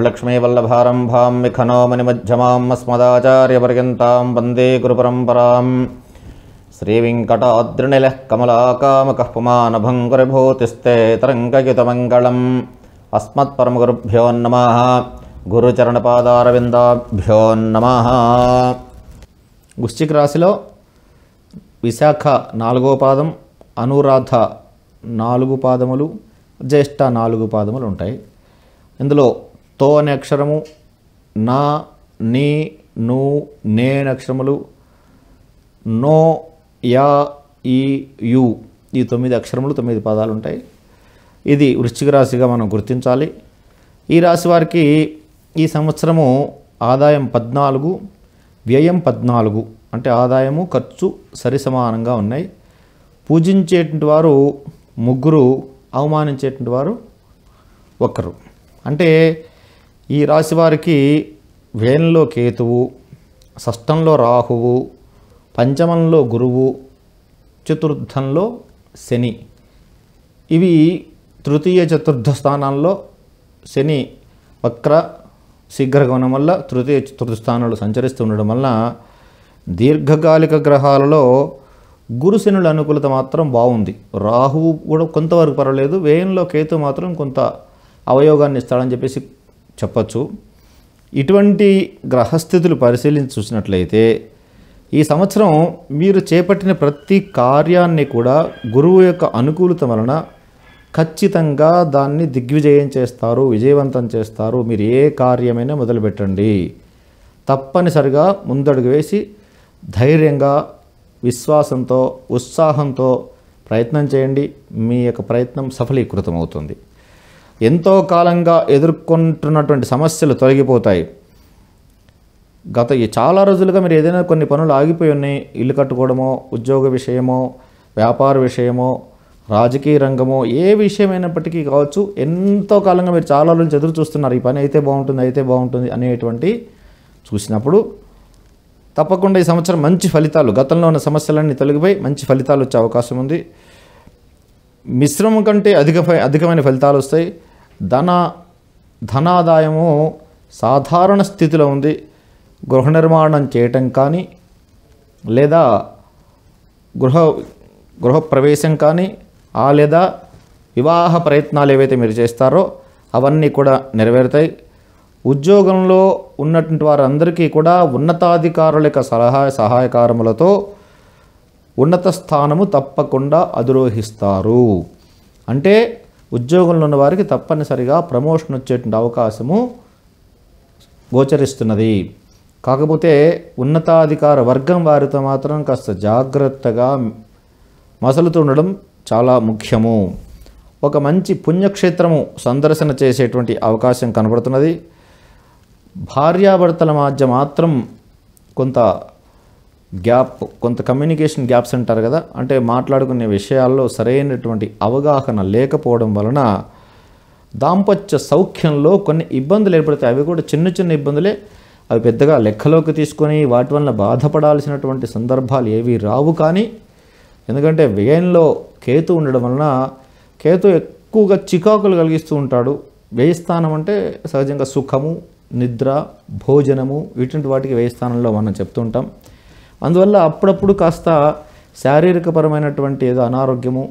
శ్రీలక్ష్మీవల్లభారంభాం విఖనోమణిమధ్యమాం అస్మదాచార్యపర్యంతం వందే గురుపరంపరాం శ్రీవింకటాద్రిణిలః కమలాకామక పుమానభంగురిభూతిస్తే తరంగయుతమంగళం అస్మత్పరమగురుభ్యోన్నమ గురుచరణపాదారవిందాభ్యోన్నమ వృశ్చిక రాశిలో విశాఖ నాలుగో పాదం అనురాధ నాలుగు పాదములు జ్యేష్ఠ నాలుగు పాదములు ఉంటాయి ఇందులో తో అనే అక్షరము నా నీ ను నే అనే అక్షరములు నో యా ఈ యు ఈ తొమ్మిది అక్షరములు తొమ్మిది పదాలు ఉంటాయి ఇది వృశ్చిక రాశిగా మనం గుర్తించాలి ఈ రాశి వారికి ఈ సంవత్సరము ఆదాయం పద్నాలుగు వ్యయం పద్నాలుగు అంటే ఆదాయము ఖర్చు సరి సమానంగా ఉన్నాయి పూజించేటువంటి వారు ముగ్గురు అవమానించేటువంటి వారు ఒకరు అంటే ఈ రాశి వారికి వేణులో కేతువు షష్టంలో రాహువు పంచమంలో గురువు చతుర్థంలో శని ఇవి తృతీయ చతుర్థ స్థానాల్లో శని వక్ర శీఘ్రగమనం వల్ల తృతీయ చతుర్థ స్థానాలు సంచరిస్తూ ఉండడం వల్ల దీర్ఘకాలిక గ్రహాలలో గురుశనుల అనుకూలత మాత్రం బాగుంది రాహువు కూడా కొంతవరకు పర్వాలేదు వేయంలో కేతు మాత్రం కొంత అవయోగాన్ని ఇస్తాడని చెప్పేసి చెప్పచ్చు ఇటువంటి గ్రహస్థితులు పరిశీలించి చూసినట్లయితే ఈ సంవత్సరం మీరు చేపట్టిన ప్రతి కార్యాన్ని కూడా గురువు యొక్క అనుకూలత వలన ఖచ్చితంగా దాన్ని దిగ్విజయం చేస్తారు విజయవంతం చేస్తారు మీరు ఏ కార్యమైనా మొదలుపెట్టండి తప్పనిసరిగా ముందడుగు వేసి ధైర్యంగా విశ్వాసంతో ఉత్సాహంతో ప్రయత్నం చేయండి మీ యొక్క ప్రయత్నం సఫలీకృతం అవుతుంది ఎంతో కాలంగా ఎదుర్కొంటున్నటువంటి సమస్యలు తొలగిపోతాయి గత చాలా రోజులుగా మీరు ఏదైనా కొన్ని పనులు ఆగిపోయి ఉన్నాయి ఇల్లు కట్టుకోవడమో ఉద్యోగ విషయమో వ్యాపార విషయమో రాజకీయ రంగమో ఏ విషయమైనప్పటికీ కావచ్చు ఎంతో కాలంగా మీరు చాలా రోజులు ఎదురు చూస్తున్నారు ఈ పని అయితే బాగుంటుంది అయితే బాగుంటుంది అనేటువంటి చూసినప్పుడు తప్పకుండా ఈ సంవత్సరం మంచి ఫలితాలు గతంలో ఉన్న సమస్యలన్నీ తొలగిపోయి మంచి ఫలితాలు వచ్చే అవకాశం ఉంది మిశ్రమం కంటే అధిక అధికమైన ఫలితాలు వస్తాయి ధన ధనాదాయము సాధారణ స్థితిలో ఉంది గృహ నిర్మాణం చేయటం కానీ లేదా గృహ గృహప్రవేశం కానీ ఆ లేదా వివాహ ప్రయత్నాలు ఏవైతే మీరు చేస్తారో అవన్నీ కూడా నెరవేరుతాయి ఉద్యోగంలో ఉన్నటువంటి వారందరికీ కూడా ఉన్నతాధికారుల యొక్క సలహా సహాయకారములతో ఉన్నత స్థానము తప్పకుండా అధిరోహిస్తారు అంటే ఉద్యోగంలో ఉన్న వారికి తప్పనిసరిగా ప్రమోషన్ వచ్చేటువంటి అవకాశము గోచరిస్తున్నది కాకపోతే ఉన్నతాధికార వర్గం వారితో మాత్రం కాస్త జాగ్రత్తగా మసలుతూ ఉండడం చాలా ముఖ్యము ఒక మంచి పుణ్యక్షేత్రము సందర్శన చేసేటువంటి అవకాశం కనబడుతున్నది భార్యాభర్తల మధ్య మాత్రం కొంత గ్యాప్ కొంత కమ్యూనికేషన్ గ్యాప్స్ అంటారు కదా అంటే మాట్లాడుకునే విషయాల్లో సరైనటువంటి అవగాహన లేకపోవడం వలన దాంపత్య సౌఖ్యంలో కొన్ని ఇబ్బందులు ఏర్పడతాయి అవి కూడా చిన్న చిన్న ఇబ్బందులే అవి పెద్దగా లెక్కలోకి తీసుకొని వాటి వలన బాధపడాల్సినటువంటి సందర్భాలు ఏవి రావు కానీ ఎందుకంటే వ్యయంలో కేతు ఉండడం వలన కేతు ఎక్కువగా చికాకులు కలిగిస్తూ ఉంటాడు వ్యయస్థానం అంటే సహజంగా సుఖము నిద్ర భోజనము ఇటువంటి వాటికి వ్యయస్థానంలో స్థానంలో మనం చెప్తుంటాం అందువల్ల అప్పుడప్పుడు కాస్త శారీరకపరమైనటువంటి ఏదో అనారోగ్యము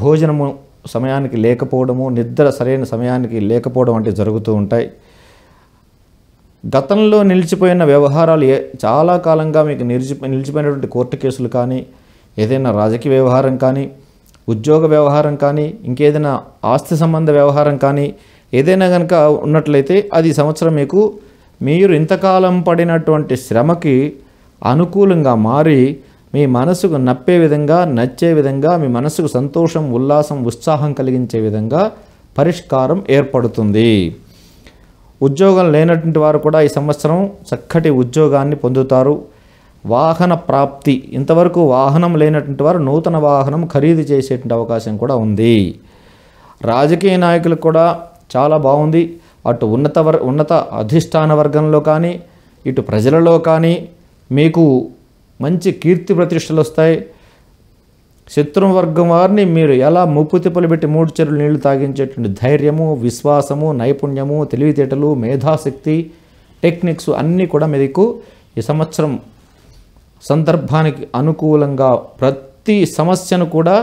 భోజనము సమయానికి లేకపోవడము నిద్ర సరైన సమయానికి లేకపోవడం వంటివి జరుగుతూ ఉంటాయి గతంలో నిలిచిపోయిన వ్యవహారాలు ఏ చాలా కాలంగా మీకు నిలిచి నిలిచిపోయినటువంటి కోర్టు కేసులు కానీ ఏదైనా రాజకీయ వ్యవహారం కానీ ఉద్యోగ వ్యవహారం కానీ ఇంకేదైనా ఆస్తి సంబంధ వ్యవహారం కానీ ఏదైనా కనుక ఉన్నట్లయితే అది సంవత్సరం మీకు మీరు ఇంతకాలం పడినటువంటి శ్రమకి అనుకూలంగా మారి మీ మనసుకు నప్పే విధంగా నచ్చే విధంగా మీ మనసుకు సంతోషం ఉల్లాసం ఉత్సాహం కలిగించే విధంగా పరిష్కారం ఏర్పడుతుంది ఉద్యోగం లేనటువంటి వారు కూడా ఈ సంవత్సరం చక్కటి ఉద్యోగాన్ని పొందుతారు వాహన ప్రాప్తి ఇంతవరకు వాహనం లేనటువంటి వారు నూతన వాహనం ఖరీదు చేసేటువంటి అవకాశం కూడా ఉంది రాజకీయ నాయకులకు కూడా చాలా బాగుంది అటు ఉన్నత వర్ ఉన్నత అధిష్టాన వర్గంలో కానీ ఇటు ప్రజలలో కానీ మీకు మంచి కీర్తి ప్రతిష్టలు వస్తాయి శత్రువర్గం వారిని మీరు ఎలా ముప్పు తిప్పలు పెట్టి మూడు చెరువులు నీళ్లు తాగించేటువంటి ధైర్యము విశ్వాసము నైపుణ్యము తెలివితేటలు మేధాశక్తి టెక్నిక్స్ అన్నీ కూడా మీకు ఈ సంవత్సరం సందర్భానికి అనుకూలంగా ప్రతి సమస్యను కూడా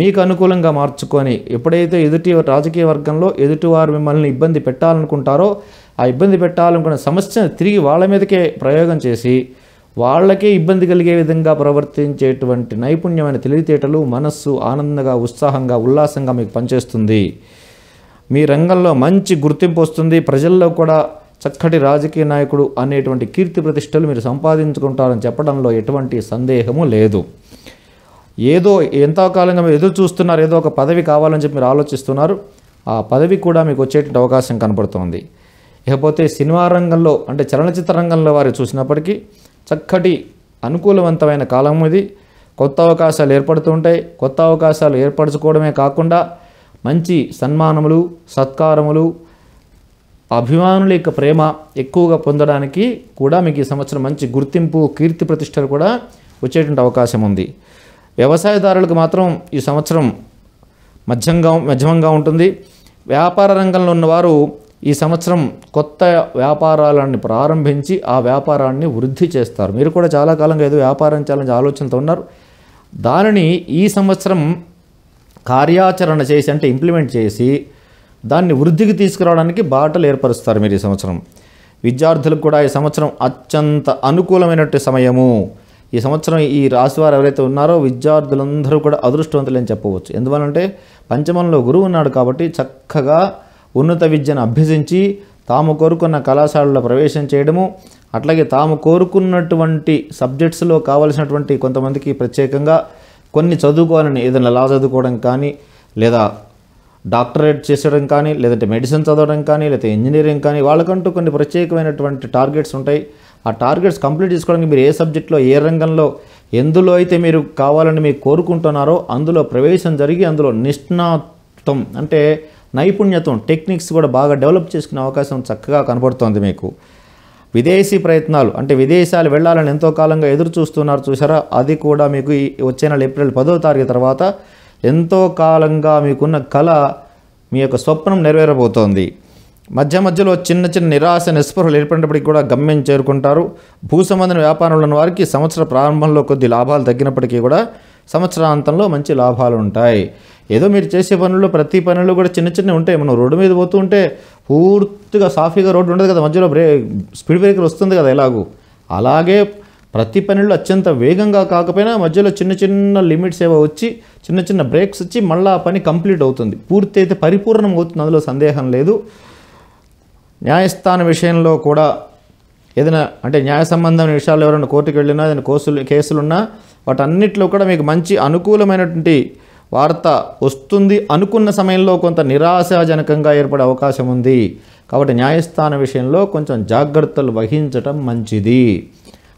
మీకు అనుకూలంగా మార్చుకొని ఎప్పుడైతే ఎదుటి రాజకీయ వర్గంలో ఎదుటివారు మిమ్మల్ని ఇబ్బంది పెట్టాలనుకుంటారో ఆ ఇబ్బంది పెట్టాలనుకున్న సమస్యను తిరిగి వాళ్ళ మీదకే ప్రయోగం చేసి వాళ్ళకే ఇబ్బంది కలిగే విధంగా ప్రవర్తించేటువంటి నైపుణ్యమైన తెలివితేటలు మనస్సు ఆనందంగా ఉత్సాహంగా ఉల్లాసంగా మీకు పనిచేస్తుంది మీ రంగంలో మంచి గుర్తింపు వస్తుంది ప్రజల్లో కూడా చక్కటి రాజకీయ నాయకుడు అనేటువంటి కీర్తి ప్రతిష్టలు మీరు సంపాదించుకుంటారని చెప్పడంలో ఎటువంటి సందేహము లేదు ఏదో ఎంతకాలంగా మీరు ఎదురు చూస్తున్నారు ఏదో ఒక పదవి కావాలని చెప్పి మీరు ఆలోచిస్తున్నారు ఆ పదవి కూడా మీకు వచ్చేటువంటి అవకాశం కనపడుతుంది ఇకపోతే సినిమా రంగంలో అంటే చలనచిత్ర రంగంలో వారు చూసినప్పటికీ చక్కటి అనుకూలవంతమైన కాలం ఇది కొత్త అవకాశాలు ఏర్పడుతుంటాయి కొత్త అవకాశాలు ఏర్పరచుకోవడమే కాకుండా మంచి సన్మానములు సత్కారములు అభిమానుల యొక్క ప్రేమ ఎక్కువగా పొందడానికి కూడా మీకు ఈ సంవత్సరం మంచి గుర్తింపు కీర్తి ప్రతిష్టలు కూడా వచ్చేటువంటి అవకాశం ఉంది వ్యవసాయదారులకు మాత్రం ఈ సంవత్సరం మధ్యంగా మధ్యమంగా ఉంటుంది వ్యాపార రంగంలో ఉన్నవారు ఈ సంవత్సరం కొత్త వ్యాపారాలను ప్రారంభించి ఆ వ్యాపారాన్ని వృద్ధి చేస్తారు మీరు కూడా చాలా కాలంగా ఏదో వ్యాపారం చేయాలని ఆలోచనతో ఉన్నారు దానిని ఈ సంవత్సరం కార్యాచరణ చేసి అంటే ఇంప్లిమెంట్ చేసి దాన్ని వృద్ధికి తీసుకురావడానికి బాటలు ఏర్పరుస్తారు మీరు ఈ సంవత్సరం విద్యార్థులకు కూడా ఈ సంవత్సరం అత్యంత అనుకూలమైనటువంటి సమయము ఈ సంవత్సరం ఈ రాశి వారు ఎవరైతే ఉన్నారో విద్యార్థులందరూ కూడా అని చెప్పవచ్చు ఎందువలంటే పంచమంలో గురువు ఉన్నాడు కాబట్టి చక్కగా ఉన్నత విద్యను అభ్యసించి తాము కోరుకున్న కళాశాలలో ప్రవేశం చేయడము అట్లాగే తాము కోరుకున్నటువంటి సబ్జెక్ట్స్లో కావలసినటువంటి కొంతమందికి ప్రత్యేకంగా కొన్ని చదువుకోవాలని ఏదైనా లా చదువుకోవడం కానీ లేదా డాక్టరేట్ చేసడం కానీ లేదంటే మెడిసిన్ చదవడం కానీ లేదా ఇంజనీరింగ్ కానీ వాళ్ళకంటూ కొన్ని ప్రత్యేకమైనటువంటి టార్గెట్స్ ఉంటాయి ఆ టార్గెట్స్ కంప్లీట్ చేసుకోవడానికి మీరు ఏ సబ్జెక్ట్లో ఏ రంగంలో ఎందులో అయితే మీరు కావాలని మీరు కోరుకుంటున్నారో అందులో ప్రవేశం జరిగి అందులో నిష్ణాతం అంటే నైపుణ్యతం టెక్నిక్స్ కూడా బాగా డెవలప్ చేసుకునే అవకాశం చక్కగా కనబడుతోంది మీకు విదేశీ ప్రయత్నాలు అంటే విదేశాలు వెళ్ళాలని ఎంతో కాలంగా ఎదురు చూస్తున్నారు చూసారా అది కూడా మీకు వచ్చే నెల ఏప్రిల్ పదో తారీఖు తర్వాత ఎంతో కాలంగా మీకున్న కళ మీ యొక్క స్వప్నం నెరవేరబోతోంది మధ్య మధ్యలో చిన్న చిన్న నిరాశ నిస్పృహలు ఏర్పడినప్పటికీ కూడా గమ్యం చేరుకుంటారు భూ వ్యాపారంలో ఉన్న వారికి సంవత్సర ప్రారంభంలో కొద్ది లాభాలు తగ్గినప్పటికీ కూడా సంవత్సరాంతంలో మంచి లాభాలు ఉంటాయి ఏదో మీరు చేసే పనుల్లో ప్రతి పనులు కూడా చిన్న చిన్న ఉంటాయి మనం రోడ్డు మీద పోతూ ఉంటే పూర్తిగా సాఫీగా రోడ్డు ఉండదు కదా మధ్యలో బ్రే స్పీడ్ బ్రేకర్ వస్తుంది కదా ఎలాగూ అలాగే ప్రతి పనిలో అత్యంత వేగంగా కాకపోయినా మధ్యలో చిన్న చిన్న లిమిట్స్ ఏవో వచ్చి చిన్న చిన్న బ్రేక్స్ వచ్చి మళ్ళీ ఆ పని కంప్లీట్ అవుతుంది పూర్తి అయితే పరిపూర్ణం అవుతుంది అందులో సందేహం లేదు న్యాయస్థాన విషయంలో కూడా ఏదైనా అంటే న్యాయ సంబంధమైన విషయాలు ఎవరైనా కోర్టుకు వెళ్ళినా ఏదైనా కోసులు ఉన్నా వాటన్నిటిలో కూడా మీకు మంచి అనుకూలమైనటువంటి వార్త వస్తుంది అనుకున్న సమయంలో కొంత నిరాశాజనకంగా ఏర్పడే అవకాశం ఉంది కాబట్టి న్యాయస్థాన విషయంలో కొంచెం జాగ్రత్తలు వహించటం మంచిది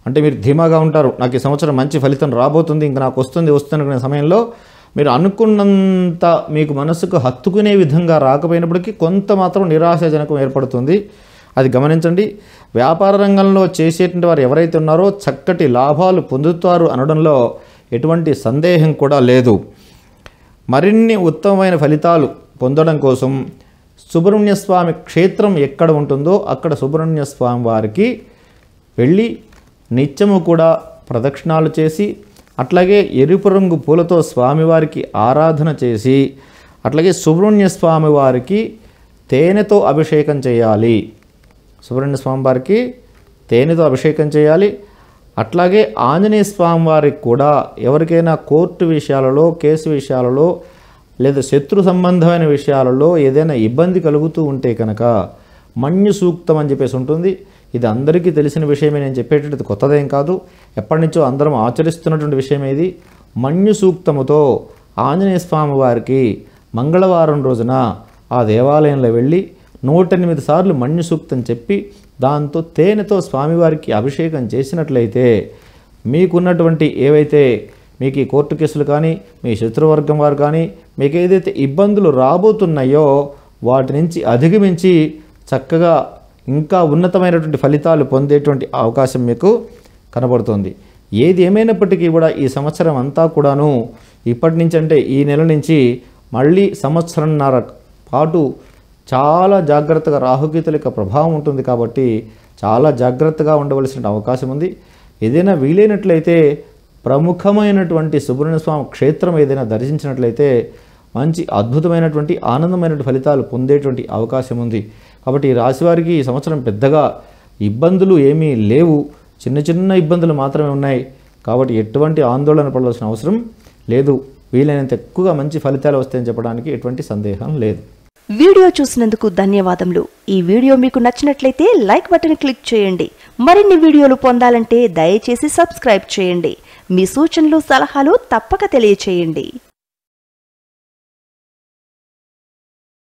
అంటే మీరు ధీమాగా ఉంటారు నాకు ఈ సంవత్సరం మంచి ఫలితం రాబోతుంది ఇంకా నాకు వస్తుంది వస్తున్న సమయంలో మీరు అనుకున్నంత మీకు మనసుకు హత్తుకునే విధంగా రాకపోయినప్పటికీ కొంత మాత్రం నిరాశాజనకం ఏర్పడుతుంది అది గమనించండి వ్యాపార రంగంలో చేసేటువంటి వారు ఎవరైతే ఉన్నారో చక్కటి లాభాలు పొందుతారు అనడంలో ఎటువంటి సందేహం కూడా లేదు మరిన్ని ఉత్తమమైన ఫలితాలు పొందడం కోసం సుబ్రహ్మణ్యస్వామి క్షేత్రం ఎక్కడ ఉంటుందో అక్కడ సుబ్రహ్మణ్యస్వామి వారికి వెళ్ళి నిత్యము కూడా ప్రదక్షిణాలు చేసి అట్లాగే ఎరుపు రంగు పూలతో స్వామివారికి ఆరాధన చేసి అట్లాగే సుబ్రహ్మణ్యస్వామి స్వామి వారికి తేనెతో అభిషేకం చేయాలి సుబ్రహ్మణ్యస్వామి స్వామి వారికి తేనెతో అభిషేకం చేయాలి అట్లాగే ఆంజనేయ స్వామి వారికి కూడా ఎవరికైనా కోర్టు విషయాలలో కేసు విషయాలలో లేదా శత్రు సంబంధమైన విషయాలలో ఏదైనా ఇబ్బంది కలుగుతూ ఉంటే కనుక మన్యు సూక్తం అని చెప్పేసి ఉంటుంది ఇది అందరికీ తెలిసిన విషయమే నేను చెప్పేటట్టు కొత్తదేం కాదు ఎప్పటి నుంచో అందరం ఆచరిస్తున్నటువంటి విషయం ఏది మన్యు సూక్తముతో ఆంజనేయ స్వామి వారికి మంగళవారం రోజున ఆ దేవాలయంలో వెళ్ళి నూట ఎనిమిది సార్లు మన్యు సూక్తం చెప్పి దాంతో తేనెతో స్వామివారికి అభిషేకం చేసినట్లయితే మీకున్నటువంటి ఏవైతే మీకు ఈ కోర్టు కేసులు కానీ మీ శత్రువర్గం వారు కానీ మీకు ఏదైతే ఇబ్బందులు రాబోతున్నాయో వాటి నుంచి అధిగమించి చక్కగా ఇంకా ఉన్నతమైనటువంటి ఫలితాలు పొందేటువంటి అవకాశం మీకు కనబడుతుంది ఏది ఏమైనప్పటికీ కూడా ఈ సంవత్సరం అంతా కూడాను ఇప్పటి నుంచి అంటే ఈ నెల నుంచి మళ్ళీ సంవత్సరంన్నర పాటు చాలా జాగ్రత్తగా రాహుకేతుల యొక్క ప్రభావం ఉంటుంది కాబట్టి చాలా జాగ్రత్తగా ఉండవలసిన అవకాశం ఉంది ఏదైనా వీలైనట్లయితే ప్రముఖమైనటువంటి సుబ్రహ్మణ్య స్వామి క్షేత్రం ఏదైనా దర్శించినట్లయితే మంచి అద్భుతమైనటువంటి ఆనందమైనటువంటి ఫలితాలు పొందేటువంటి అవకాశం ఉంది కాబట్టి ఈ రాశివారికి ఈ సంవత్సరం పెద్దగా ఇబ్బందులు ఏమీ లేవు చిన్న చిన్న ఇబ్బందులు మాత్రమే ఉన్నాయి కాబట్టి ఎటువంటి ఆందోళన పడాల్సిన అవసరం లేదు వీలైనంత ఎక్కువగా మంచి ఫలితాలు వస్తాయని చెప్పడానికి ఎటువంటి సందేహం లేదు వీడియో చూసినందుకు ధన్యవాదములు ఈ వీడియో మీకు నచ్చినట్లయితే లైక్ బటన్ క్లిక్ చేయండి మరిన్ని వీడియోలు పొందాలంటే దయచేసి సబ్స్క్రైబ్ చేయండి మీ సూచనలు సలహాలు తప్పక తెలియచేయండి